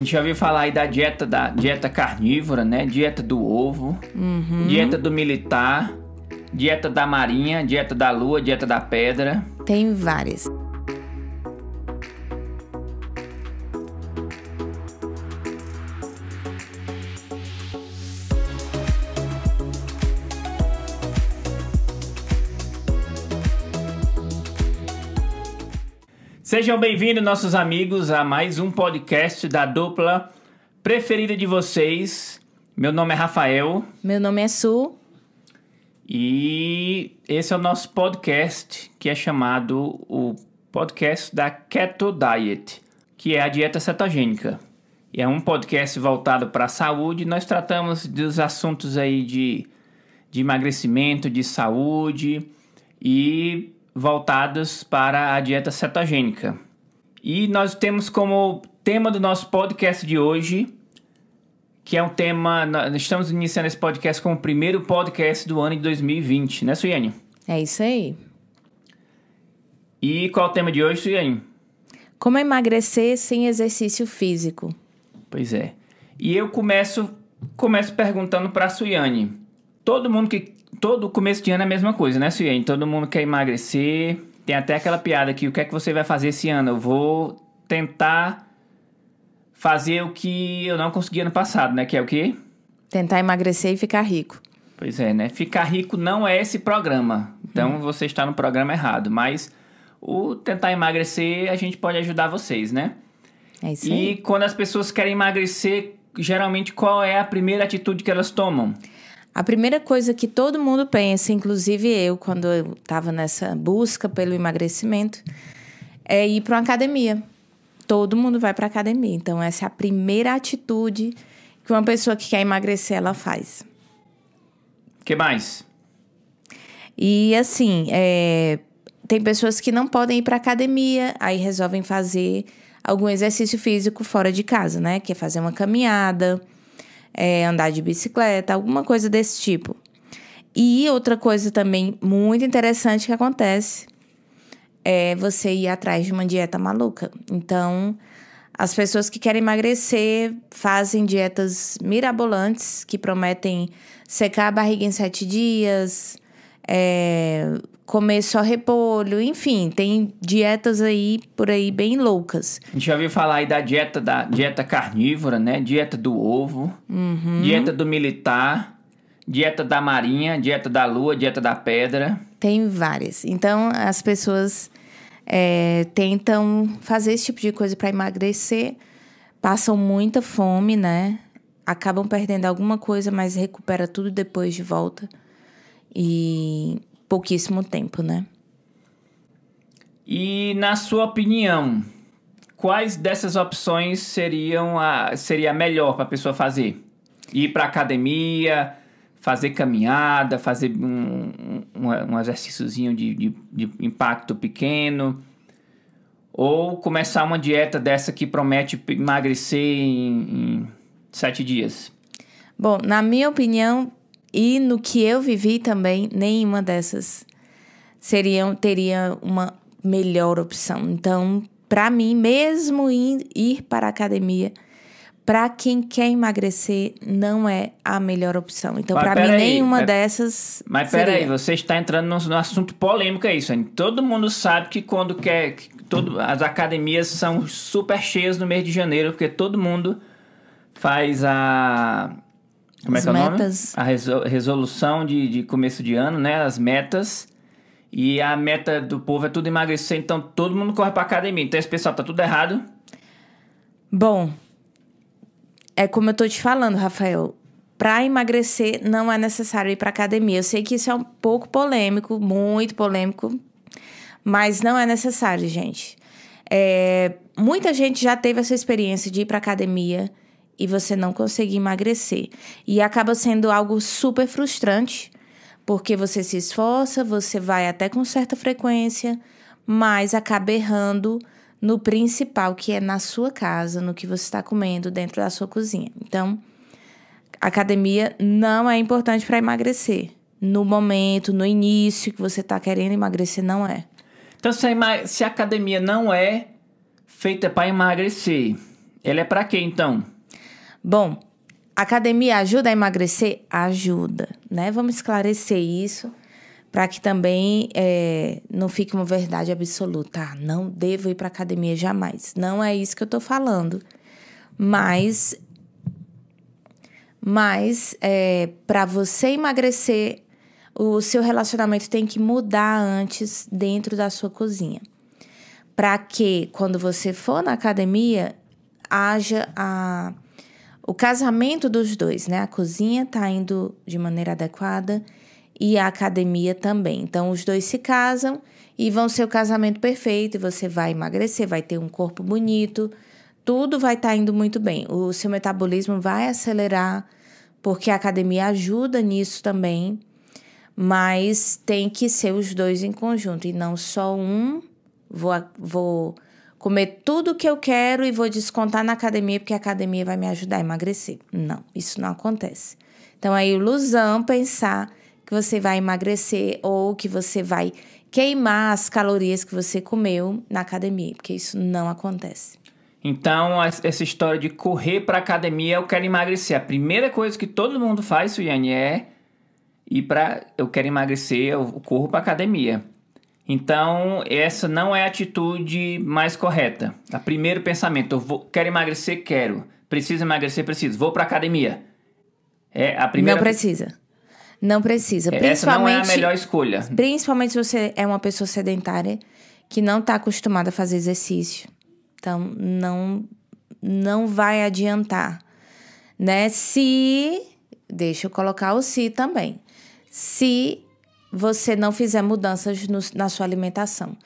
A gente já ouviu falar aí da dieta da dieta carnívora, né? Dieta do ovo, uhum. dieta do militar, dieta da marinha, dieta da lua, dieta da pedra. Tem várias. Sejam bem-vindos, nossos amigos, a mais um podcast da dupla preferida de vocês. Meu nome é Rafael. Meu nome é Su. E esse é o nosso podcast que é chamado o podcast da Keto Diet, que é a dieta cetogênica. E é um podcast voltado para a saúde. Nós tratamos dos assuntos aí de, de emagrecimento, de saúde e voltadas para a dieta cetogênica. E nós temos como tema do nosso podcast de hoje, que é um tema. Estamos iniciando esse podcast como o primeiro podcast do ano de 2020, né, Suiane? É isso aí. E qual é o tema de hoje, Suiane? Como emagrecer sem exercício físico. Pois é. E eu começo, começo perguntando para a Suiane. Todo mundo que todo começo de ano é a mesma coisa, né, Suyen? Todo mundo quer emagrecer. Tem até aquela piada que o que é que você vai fazer esse ano? Eu vou tentar fazer o que eu não consegui ano passado, né? Que é o quê? Tentar emagrecer e ficar rico. Pois é, né? Ficar rico não é esse programa. Então hum. você está no programa errado. Mas o tentar emagrecer, a gente pode ajudar vocês, né? É isso e quando as pessoas querem emagrecer, geralmente qual é a primeira atitude que elas tomam? A primeira coisa que todo mundo pensa, inclusive eu, quando eu estava nessa busca pelo emagrecimento, é ir para uma academia. Todo mundo vai para academia. Então, essa é a primeira atitude que uma pessoa que quer emagrecer ela faz. que mais? E assim, é... tem pessoas que não podem ir para academia, aí resolvem fazer algum exercício físico fora de casa, né? Quer é fazer uma caminhada é, andar de bicicleta, alguma coisa desse tipo. E outra coisa também muito interessante que acontece é você ir atrás de uma dieta maluca. Então, as pessoas que querem emagrecer fazem dietas mirabolantes que prometem secar a barriga em sete dias, é, comer só repolho, enfim, tem dietas aí por aí bem loucas. A gente já ouviu falar aí da dieta da dieta carnívora, né? Dieta do ovo, uhum. dieta do militar, dieta da marinha, dieta da lua, dieta da pedra. Tem várias. Então as pessoas é, tentam fazer esse tipo de coisa para emagrecer, passam muita fome, né? Acabam perdendo alguma coisa, mas recupera tudo depois de volta. E pouquíssimo tempo, né? E na sua opinião, quais dessas opções seriam a seria melhor para a pessoa fazer? Ir para academia, fazer caminhada, fazer um, um, um exercíciozinho de, de, de impacto pequeno, ou começar uma dieta dessa que promete emagrecer em, em sete dias? Bom, na minha opinião, e no que eu vivi também, nenhuma dessas seriam, teria uma melhor opção. Então, para mim, mesmo ir, para a academia, para quem quer emagrecer, não é a melhor opção. Então, para mim, aí, nenhuma mas, dessas. Mas peraí, você está entrando num, assunto polêmico é isso Sônia. Todo mundo sabe que quando quer. Que todo, as academias são super cheias no mês de janeiro, porque todo mundo faz a como é as é que é o metas. nome? A resolução de, de começo de ano, né? As metas. E a meta do povo é tudo emagrecer, então todo mundo corre pra academia. Então esse pessoal tá tudo errado. Bom, é como eu tô te falando, Rafael. Pra emagrecer não é necessário ir pra academia. Eu sei que isso é um pouco polêmico, muito polêmico, mas não é necessário, gente. É, muita gente já teve essa experiência de ir pra academia e você não conseguir emagrecer. E acaba sendo algo super frustrante, porque você se esforça, você vai até com certa frequência, mas acaba errando no principal, que é na sua casa, no que você está comendo dentro da sua cozinha. Então, academia não é importante para emagrecer. No momento, no início que você está querendo emagrecer, não é. Então, se a, se a academia não é feita para emagrecer, ela é para quê então? Bom, academia ajuda a emagrecer? Ajuda, né? Vamos esclarecer isso para que também é, não fique uma verdade absoluta. Ah, não devo ir para academia jamais. Não é isso que eu estou falando. Mas, mas é, para você emagrecer, o seu relacionamento tem que mudar antes dentro da sua cozinha. Para que quando você for na academia, haja a o casamento dos dois, né? A cozinha está indo de maneira adequada e a academia também. Então, os dois se casam e vão ser o casamento perfeito. você vai emagrecer, vai ter um corpo bonito, tudo vai estar tá indo muito bem. O seu metabolismo vai acelerar, porque a academia ajuda nisso também. Mas tem que ser os dois em conjunto e não só um. Vou, vou comer tudo que eu quero e vou descontar na academia porque a academia vai me ajudar a emagrecer. Não, isso não acontece. Então é ilusão pensar que você vai emagrecer ou que você vai queimar as calorias que você comeu na academia, porque isso não acontece. Então, essa história de correr para academia, eu quero emagrecer. A primeira coisa que todo mundo faz, Suiane, é ir para eu quero emagrecer, eu corro para academia. Então, essa não é a atitude mais correta. A primeiro pensamento, eu vou, quero emagrecer, quero. Preciso emagrecer, preciso. Vou para academia. É a primeira Não precisa. Não precisa. Principalmente, é, essa não é a melhor escolha. Principalmente se você é uma pessoa sedentária que não está acostumada a fazer exercício. Então, não não vai adiantar, né? Se deixa eu colocar o se si também. Se você não fizer mudanças no, na sua alimentação.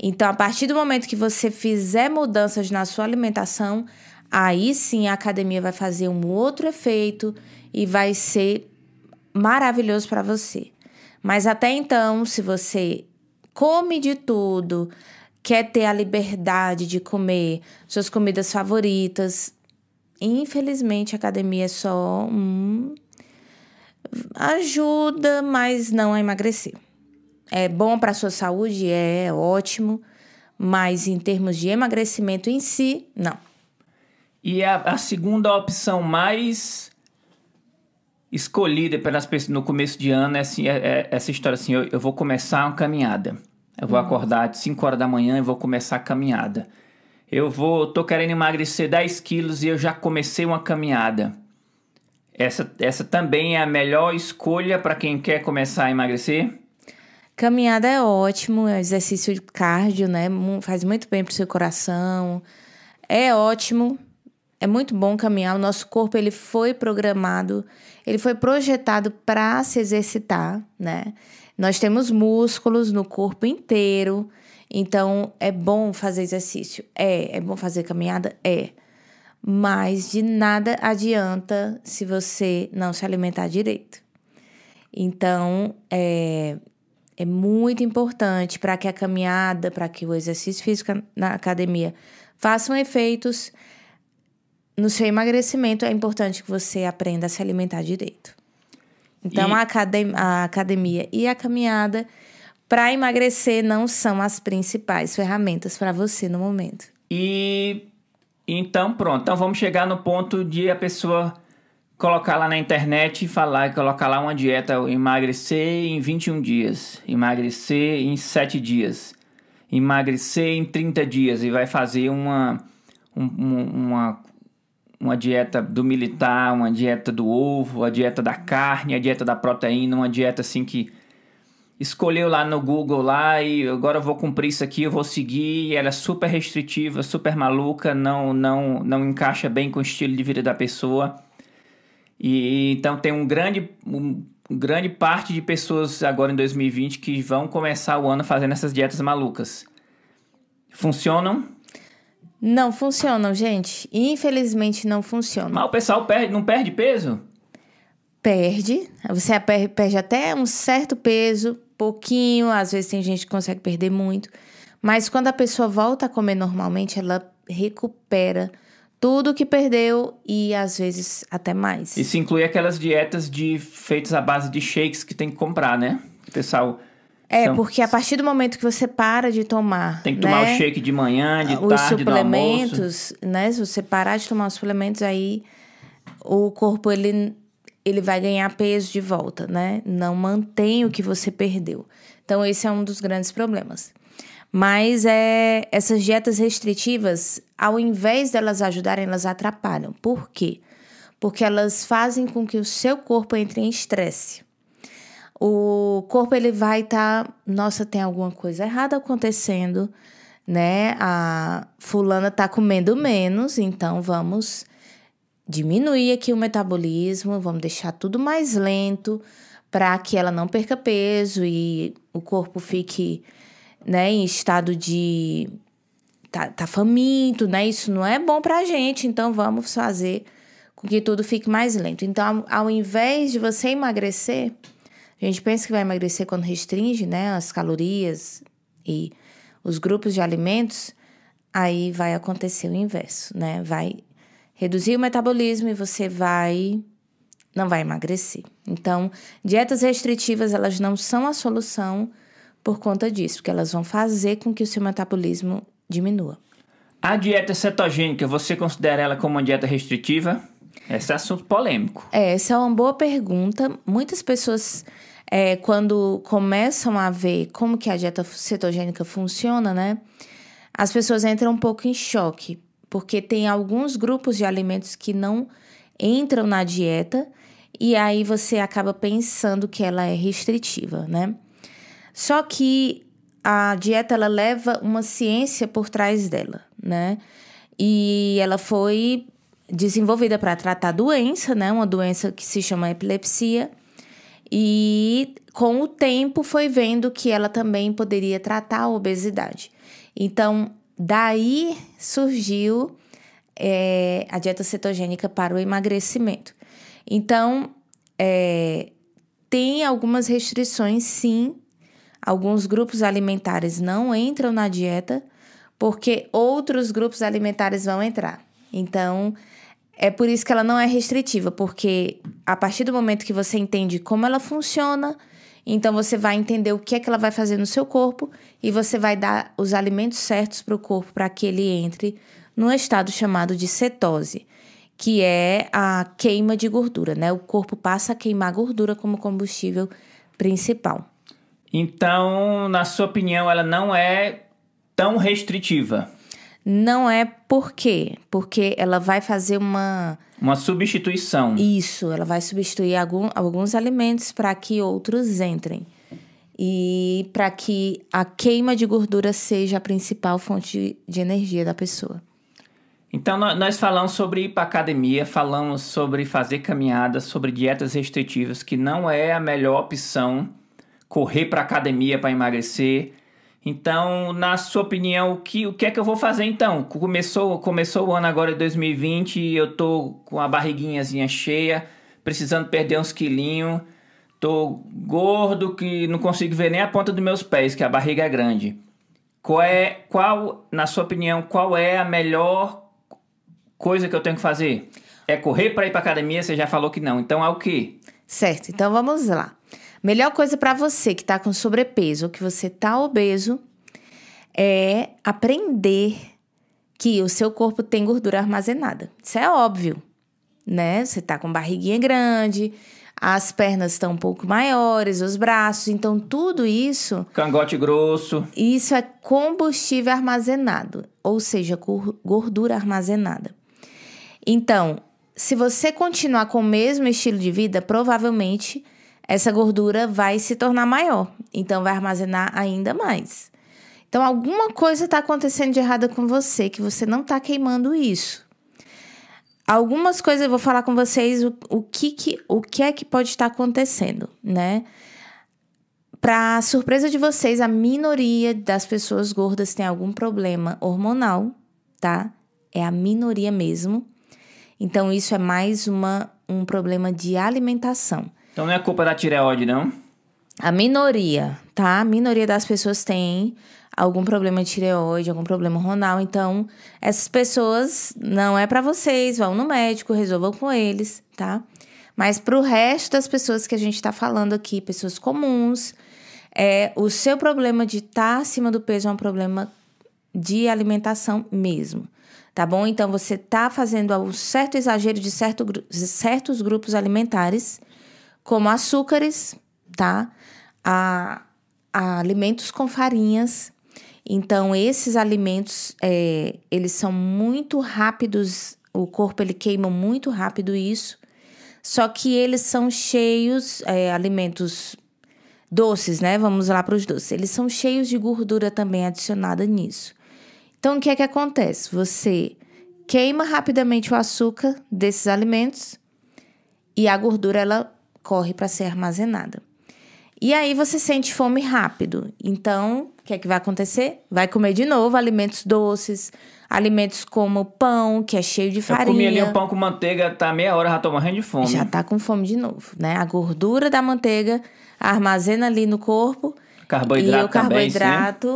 Então, a partir do momento que você fizer mudanças na sua alimentação, aí sim a academia vai fazer um outro efeito e vai ser maravilhoso para você. Mas até então, se você come de tudo, quer ter a liberdade de comer suas comidas favoritas, infelizmente a academia é só um ajuda, mas não a emagrecer. É bom para a sua saúde, é, é ótimo, mas em termos de emagrecimento em si, não. E a, a segunda opção mais escolhida pelas pessoas no começo de ano é, assim, é, é essa história assim: eu, eu, vou começar uma caminhada. Eu vou hum. acordar às 5 horas da manhã e vou começar a caminhada. Eu vou, tô querendo emagrecer 10 quilos e eu já comecei uma caminhada. Essa, essa também é a melhor escolha para quem quer começar a emagrecer? Caminhada é ótimo, é exercício de cardio, né? Faz muito bem para o seu coração. É ótimo, é muito bom caminhar. O nosso corpo ele foi programado, ele foi projetado para se exercitar, né? Nós temos músculos no corpo inteiro, então é bom fazer exercício. É, é bom fazer caminhada, é mas de nada adianta se você não se alimentar direito. Então, é, é muito importante para que a caminhada, para que o exercício físico na academia façam efeitos no seu emagrecimento, é importante que você aprenda a se alimentar direito. Então, e... a, academ a academia e a caminhada para emagrecer não são as principais ferramentas para você no momento. E então, pronto. Então, vamos chegar no ponto de a pessoa colocar lá na internet e falar, colocar lá uma dieta, emagrecer em 21 dias, emagrecer em 7 dias, emagrecer em 30 dias e vai fazer uma, um, uma, uma dieta do militar, uma dieta do ovo, a dieta da carne, a dieta da proteína, uma dieta assim que escolheu lá no Google lá e agora eu vou cumprir isso aqui, eu vou seguir. E ela é super restritiva, super maluca, não não não encaixa bem com o estilo de vida da pessoa. E então tem um grande um, grande parte de pessoas agora em 2020 que vão começar o ano fazendo essas dietas malucas. Funcionam? Não funcionam, gente. Infelizmente não funcionam. Mas o pessoal perde, não perde peso? Perde. Você perde até um certo peso, pouquinho, às vezes tem gente que consegue perder muito. Mas quando a pessoa volta a comer normalmente, ela recupera tudo que perdeu e às vezes até mais. Isso inclui aquelas dietas de feitas à base de shakes que tem que comprar, né? O pessoal é, são... porque a partir do momento que você para de tomar. Tem que né? tomar o shake de manhã, de os tarde, suplementos, do almoço. né? Se você parar de tomar os suplementos, aí o corpo ele ele vai ganhar peso de volta, né? Não mantém o que você perdeu. Então, esse é um dos grandes problemas. Mas é, essas dietas restritivas, ao invés delas ajudarem, elas atrapalham. Por quê? Porque elas fazem com que o seu corpo entre em estresse. O corpo ele vai estar, tá, nossa, tem alguma coisa errada acontecendo, né? A fulana tá comendo menos, então vamos diminuir aqui o metabolismo, vamos deixar tudo mais lento para que ela não perca peso e o corpo fique né, em estado de tá, tá faminto, né? Isso não é bom pra gente, então vamos fazer com que tudo fique mais lento. Então, ao invés de você emagrecer, a gente pensa que vai emagrecer quando restringe, né, as calorias e os grupos de alimentos, aí vai acontecer o inverso, né? Vai reduzir o metabolismo e você vai não vai emagrecer. Então, dietas restritivas, elas não são a solução por conta disso, porque elas vão fazer com que o seu metabolismo diminua. A dieta cetogênica, você considera ela como uma dieta restritiva? Esse é assunto polêmico. É, essa é uma boa pergunta. Muitas pessoas, é, quando começam a ver como que a dieta cetogênica funciona, né? As pessoas entram um pouco em choque, porque tem alguns grupos de alimentos que não entram na dieta e aí você acaba pensando que ela é restritiva, né? Só que a dieta ela leva uma ciência por trás dela, né? E ela foi desenvolvida para tratar doença, né? Uma doença que se chama epilepsia. E com o tempo foi vendo que ela também poderia tratar a obesidade. Então, Daí surgiu é, a dieta cetogênica para o emagrecimento. Então, é, tem algumas restrições, sim. Alguns grupos alimentares não entram na dieta, porque outros grupos alimentares vão entrar. Então, é por isso que ela não é restritiva, porque a partir do momento que você entende como ela funciona então você vai entender o que é que ela vai fazer no seu corpo e você vai dar os alimentos certos para o corpo para que ele entre num estado chamado de cetose, que é a queima de gordura, né? O corpo passa a queimar gordura como combustível principal. Então, na sua opinião, ela não é tão restritiva. Não é por quê? Porque ela vai fazer uma. Uma substituição. Isso, ela vai substituir algum, alguns alimentos para que outros entrem. E para que a queima de gordura seja a principal fonte de energia da pessoa. Então, nós falamos sobre ir para academia, falamos sobre fazer caminhadas, sobre dietas restritivas, que não é a melhor opção correr para academia para emagrecer então, na sua opinião, o que, o que é que eu vou fazer então? Começou, começou o ano agora de 2020 e eu tô com a barriguinhazinha cheia, precisando perder uns quilinhos. Tô gordo que não consigo ver nem a ponta dos meus pés, que a barriga é grande. Qual é, qual, na sua opinião, qual é a melhor coisa que eu tenho que fazer? É correr para ir para academia? Você já falou que não. Então, é o quê? Certo. Então, vamos lá. Melhor coisa para você que está com sobrepeso ou que você está obeso é aprender que o seu corpo tem gordura armazenada. Isso é óbvio, né? Você está com barriguinha grande, as pernas estão um pouco maiores, os braços, então tudo isso. Cangote grosso. Isso é combustível armazenado, ou seja, gordura armazenada. Então, se você continuar com o mesmo estilo de vida, provavelmente essa gordura vai se tornar maior, então vai armazenar ainda mais. Então, alguma coisa está acontecendo de errada com você, que você não está queimando isso. Algumas coisas eu vou falar com vocês o, o, que, que, o que é que pode estar tá acontecendo, né? Para surpresa de vocês, a minoria das pessoas gordas tem algum problema hormonal, tá? É a minoria mesmo. Então, isso é mais uma, um problema de alimentação. Então não é culpa da tireoide, não? A minoria, tá? A minoria das pessoas tem algum problema de tireoide, algum problema hormonal. Então, essas pessoas não é para vocês, vão no médico, resolvam com eles, tá? Mas para o resto das pessoas que a gente está falando aqui, pessoas comuns, é o seu problema de estar tá acima do peso é um problema de alimentação mesmo, tá bom? Então você tá fazendo um certo exagero de, certo, de certos grupos alimentares como açúcares, tá? A, a alimentos com farinhas. Então, esses alimentos, é, eles são muito rápidos, o corpo ele queima muito rápido isso, só que eles são cheios, é, alimentos doces, né? Vamos lá para os doces. Eles são cheios de gordura também adicionada nisso. Então, o que é que acontece? Você queima rapidamente o açúcar desses alimentos e a gordura ela corre para ser armazenada. E aí você sente fome rápido. Então, o que é que vai acontecer? Vai comer de novo alimentos doces, alimentos como pão, que é cheio de farinha. Eu comi ali um pão com manteiga, tá meia hora, já tô morrendo de fome. Já tá com fome de novo, né? A gordura da manteiga armazena ali no corpo. Carboidrato e o carboidrato,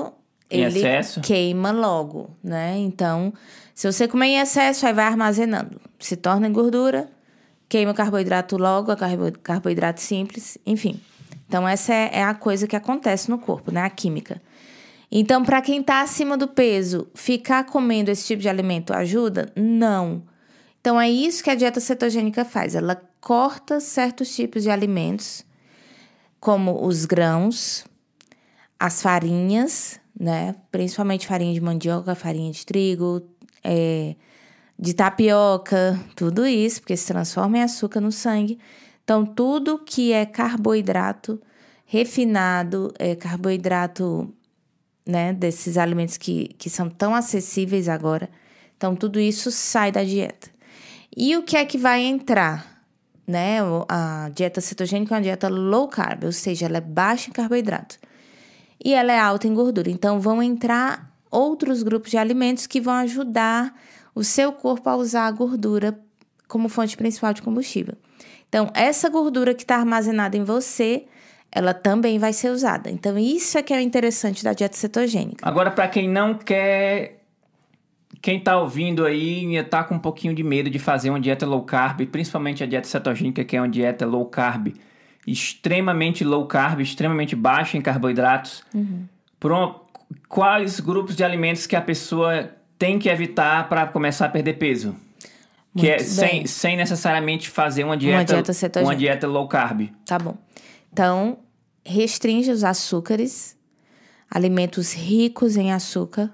também, ele queima logo, né? Então, se você comer em excesso, aí vai armazenando. Se torna em gordura, Queima carboidrato logo, a carboidrato simples, enfim. Então, essa é, é a coisa que acontece no corpo, né? A química. Então, para quem está acima do peso, ficar comendo esse tipo de alimento ajuda? Não. Então, é isso que a dieta cetogênica faz. Ela corta certos tipos de alimentos, como os grãos, as farinhas, né? Principalmente farinha de mandioca, farinha de trigo, é, de tapioca, tudo isso, porque se transforma em açúcar no sangue. Então, tudo que é carboidrato refinado, é carboidrato né, desses alimentos que, que são tão acessíveis agora, então tudo isso sai da dieta. E o que é que vai entrar? Né? A dieta cetogênica é uma dieta low carb, ou seja, ela é baixa em carboidrato e ela é alta em gordura. Então, vão entrar outros grupos de alimentos que vão ajudar o seu corpo a usar a gordura como fonte principal de combustível. Então, essa gordura que está armazenada em você, ela também vai ser usada. Então, isso é que é o interessante da dieta cetogênica. Agora, para quem não quer quem está ouvindo aí e está com um pouquinho de medo de fazer uma dieta low carb, principalmente a dieta cetogênica, que é uma dieta low carb, extremamente low carb, extremamente baixa em carboidratos. Uhum. Por quais grupos de alimentos que a pessoa tem que evitar para começar a perder peso. Muito que é sem, sem necessariamente fazer uma dieta, uma dieta cetogênica. Uma dieta low carb. Tá bom. Então, restringe os açúcares. Alimentos ricos em açúcar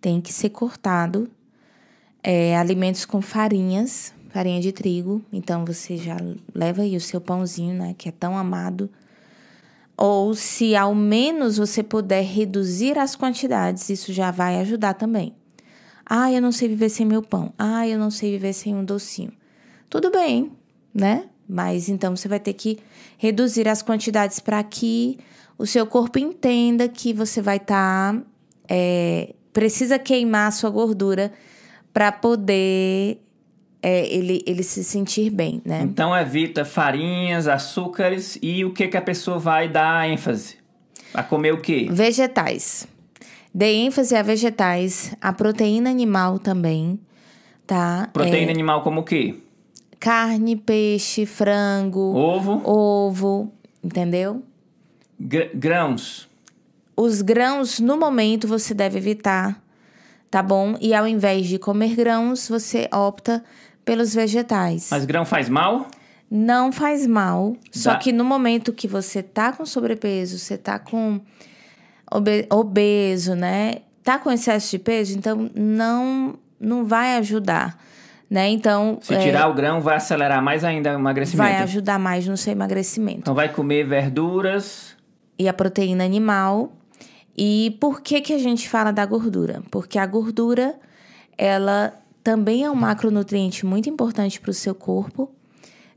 tem que ser cortado. É, alimentos com farinhas, farinha de trigo. Então, você já leva aí o seu pãozinho, né? Que é tão amado ou se ao menos você puder reduzir as quantidades, isso já vai ajudar também. Ah, eu não sei viver sem meu pão. Ah, eu não sei viver sem um docinho. Tudo bem, né? Mas então você vai ter que reduzir as quantidades para que o seu corpo entenda que você vai estar. Tá, é, precisa queimar a sua gordura para poder é, ele, ele se sentir bem, né? Então evita farinhas, açúcares e o que, que a pessoa vai dar ênfase? A comer o quê? Vegetais. Dê ênfase a vegetais, a proteína animal também, tá? Proteína é... animal como o quê? Carne, peixe, frango. Ovo. Ovo, entendeu? Gr grãos. Os grãos, no momento, você deve evitar, tá bom? E ao invés de comer grãos, você opta pelos vegetais. Mas grão faz mal? Não faz mal. Dá. Só que no momento que você tá com sobrepeso, você tá com obeso, né? Tá com excesso de peso, então não não vai ajudar, né? Então, se é, tirar é, o grão vai acelerar mais ainda o emagrecimento. Vai ajudar mais no seu emagrecimento. Então vai comer verduras e a proteína animal. E por que que a gente fala da gordura? Porque a gordura ela também é um macronutriente muito importante para o seu corpo,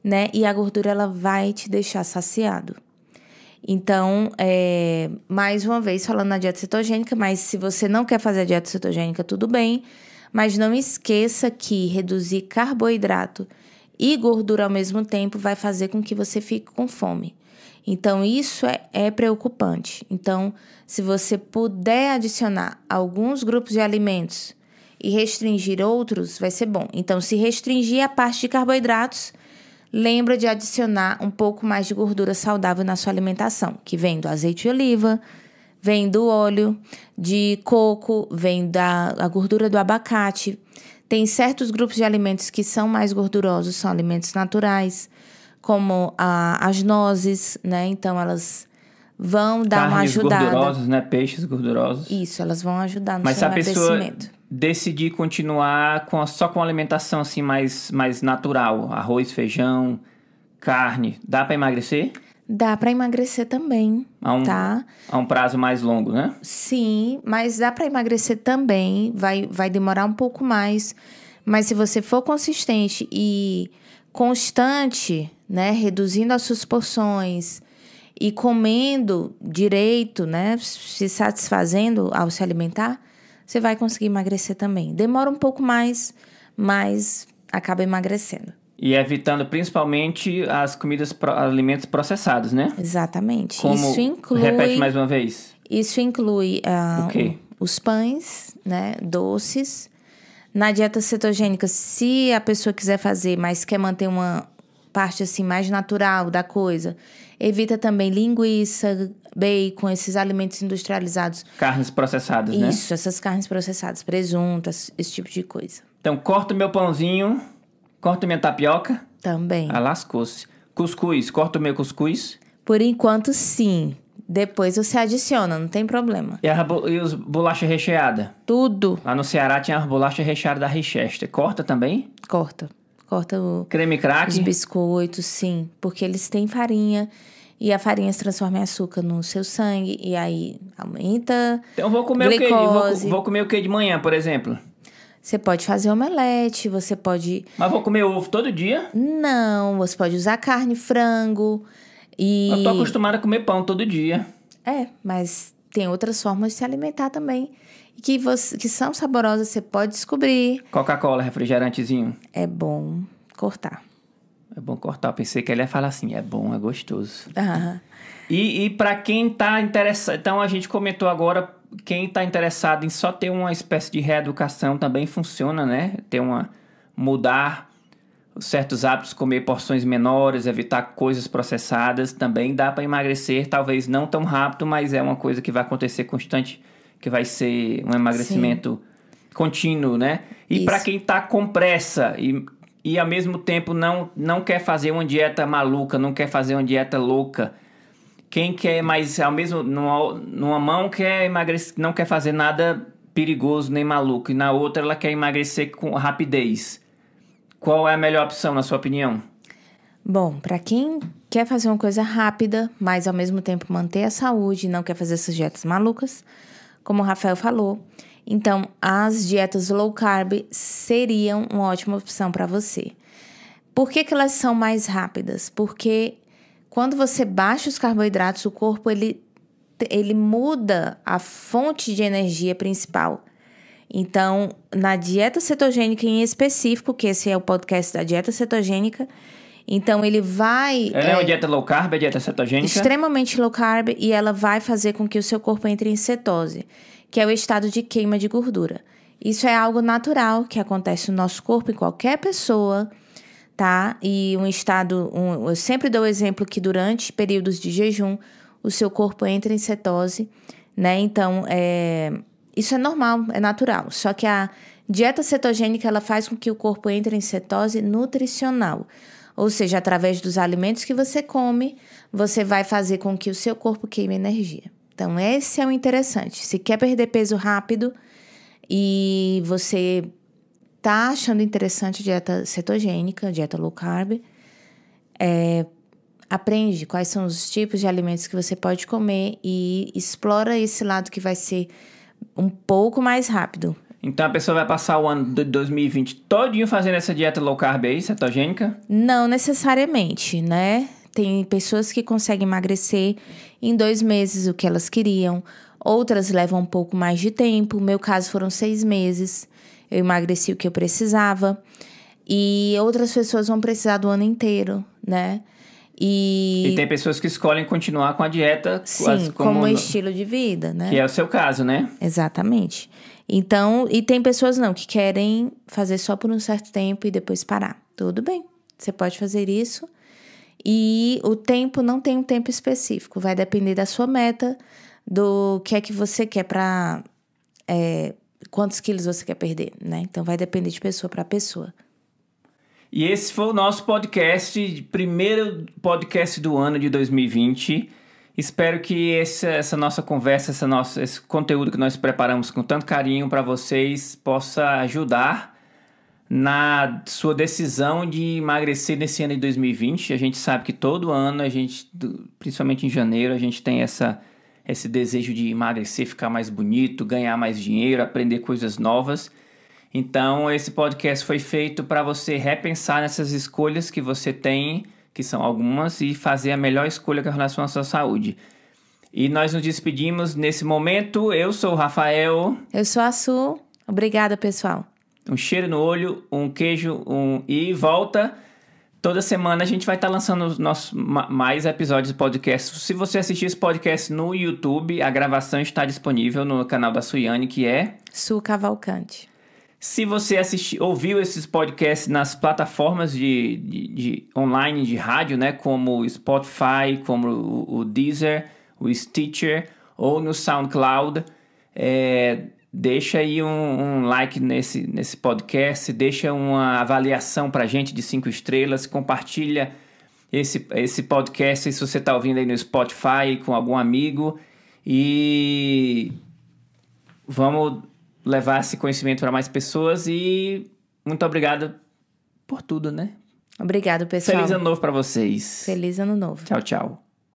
né? E a gordura ela vai te deixar saciado. Então, é, mais uma vez falando na dieta cetogênica, mas se você não quer fazer a dieta cetogênica, tudo bem. Mas não esqueça que reduzir carboidrato e gordura ao mesmo tempo vai fazer com que você fique com fome. Então, isso é, é preocupante. Então, se você puder adicionar alguns grupos de alimentos e restringir outros, vai ser bom. Então, se restringir a parte de carboidratos, lembra de adicionar um pouco mais de gordura saudável na sua alimentação, que vem do azeite de oliva, vem do óleo de coco, vem da a gordura do abacate. Tem certos grupos de alimentos que são mais gordurosos, são alimentos naturais, como a, as nozes, né? Então elas vão dar Carnes uma ajudada. gordurosos, né? Peixes gordurosos. Isso, elas vão ajudar no Mas seu se a pessoa decidir continuar com, só com alimentação assim mais, mais natural, arroz, feijão, carne, dá para emagrecer? Dá para emagrecer também, a um, tá? A um prazo mais longo, né? Sim, mas dá para emagrecer também, vai, vai demorar um pouco mais, mas se você for consistente e constante, né, reduzindo as suas porções, e comendo direito, né, se satisfazendo ao se alimentar, você vai conseguir emagrecer também. Demora um pouco mais, mas acaba emagrecendo. E evitando principalmente as comidas, alimentos processados, né? Exatamente. Como, isso inclui. Repete mais uma vez. Isso inclui uh, ah, okay. os pães, né? Doces. Na dieta cetogênica, se a pessoa quiser fazer, mas quer manter uma, parte assim mais natural da coisa. Evita também linguiça, bacon, esses alimentos industrializados. Carnes processadas, Isso, né? Isso, essas carnes processadas, presuntas, esse tipo de coisa. Então, corta meu pãozinho, corta minha tapioca. Também. Ah, lascou-se. Cuscuz, corta o meu cuscuz? Por enquanto, sim. Depois você adiciona, não tem problema. E, a, e os bolacha recheada? Tudo. Lá no Ceará tinha as bolachas recheadas da Richester. Corta também? Corta corta o, creme crack. os biscoitos, sim, porque eles têm farinha. E a farinha se transforma em açúcar no seu sangue e aí aumenta. Então vou comer glicose. o que? Vou, vou comer o que de manhã, por exemplo? Você pode fazer omelete, você pode. Mas vou comer ovo todo dia? Não, você pode usar carne, frango e. Eu tô acostumada a comer pão todo dia. É, mas tem outras formas de se alimentar também que, você, que são saborosas, você pode descobrir. Coca-Cola, refrigerantezinho. É bom cortar. É bom cortar. Eu pensei que ele ia falar assim, é bom, é gostoso. Aham. E, e para quem tá interessado... Então, a gente comentou agora, quem tá interessado em só ter uma espécie de reeducação também funciona, né? Ter uma... Mudar certos hábitos, comer porções menores, evitar coisas processadas, também dá para emagrecer, talvez não tão rápido, mas é uma coisa que vai acontecer constante que vai ser um emagrecimento Sim. contínuo, né? E para quem tá com pressa e, e ao mesmo tempo não, não quer fazer uma dieta maluca, não quer fazer uma dieta louca, quem quer mais ao mesmo numa, numa mão quer emagrecer, não quer fazer nada perigoso nem maluco e na outra ela quer emagrecer com rapidez. Qual é a melhor opção na sua opinião? Bom, para quem quer fazer uma coisa rápida, mas ao mesmo tempo manter a saúde, não quer fazer essas dietas malucas, como o Rafael falou. Então, as dietas low carb seriam uma ótima opção para você. Por que, que elas são mais rápidas? Porque quando você baixa os carboidratos, o corpo ele, ele muda a fonte de energia principal. Então, na dieta cetogênica em específico, que esse é o podcast da dieta cetogênica, então ele vai. Ela é, é uma dieta low carb, é dieta cetogênica? Extremamente low carb e ela vai fazer com que o seu corpo entre em cetose, que é o estado de queima de gordura. Isso é algo natural que acontece no nosso corpo em qualquer pessoa, tá? E um estado. Um, eu sempre dou o exemplo que durante períodos de jejum o seu corpo entra em cetose, né? Então, é, isso é normal, é natural. Só que a dieta cetogênica ela faz com que o corpo entre em cetose nutricional. Ou seja, através dos alimentos que você come, você vai fazer com que o seu corpo queime energia. Então, esse é o interessante. Se quer perder peso rápido e você tá achando interessante a dieta cetogênica, a dieta low carb, é, aprende quais são os tipos de alimentos que você pode comer e explora esse lado que vai ser um pouco mais rápido. Então a pessoa vai passar o ano de 2020 todinho fazendo essa dieta low carb aí, cetogênica? Não necessariamente, né? Tem pessoas que conseguem emagrecer em dois meses o que elas queriam, outras levam um pouco mais de tempo. No meu caso foram seis meses, eu emagreci o que eu precisava. E outras pessoas vão precisar do ano inteiro, né? E... e tem pessoas que escolhem continuar com a dieta Sim, como, como um estilo de vida, né? Que é o seu caso, né? Exatamente. Exatamente. Então, e tem pessoas não que querem fazer só por um certo tempo e depois parar. Tudo bem, você pode fazer isso. E o tempo não tem um tempo específico, vai depender da sua meta, do que é que você quer para é, quantos quilos você quer perder, né? Então vai depender de pessoa para pessoa. E esse foi o nosso podcast, primeiro podcast do ano de 2020. Espero que essa, essa nossa conversa, essa nossa, esse conteúdo que nós preparamos com tanto carinho para vocês possa ajudar na sua decisão de emagrecer nesse ano de 2020. A gente sabe que todo ano, a gente, principalmente em janeiro, a gente tem essa, esse desejo de emagrecer, ficar mais bonito, ganhar mais dinheiro, aprender coisas novas. Então, esse podcast foi feito para você repensar nessas escolhas que você tem que são algumas, e fazer a melhor escolha com relação à sua saúde. E nós nos despedimos nesse momento. Eu sou o Rafael. Eu sou a Su. Obrigada, pessoal. Um cheiro no olho, um queijo um... e volta. Toda semana a gente vai estar tá lançando os nossos mais episódios do podcast. Se você assistir esse podcast no YouTube, a gravação está disponível no canal da Suiane, que é. Su Cavalcante. Se você assistiu, ouviu esses podcasts nas plataformas de, de, de, online de rádio, né, como o Spotify, como o, o Deezer, o Stitcher ou no SoundCloud, é, deixa aí um, um, like nesse, nesse podcast, deixa uma avaliação para gente de cinco estrelas, compartilha esse, esse podcast se você está ouvindo aí no Spotify com algum amigo e vamos levar esse conhecimento para mais pessoas e muito obrigado por tudo, né? Obrigado, pessoal. Feliz ano novo para vocês. Feliz ano novo. Tchau, tchau.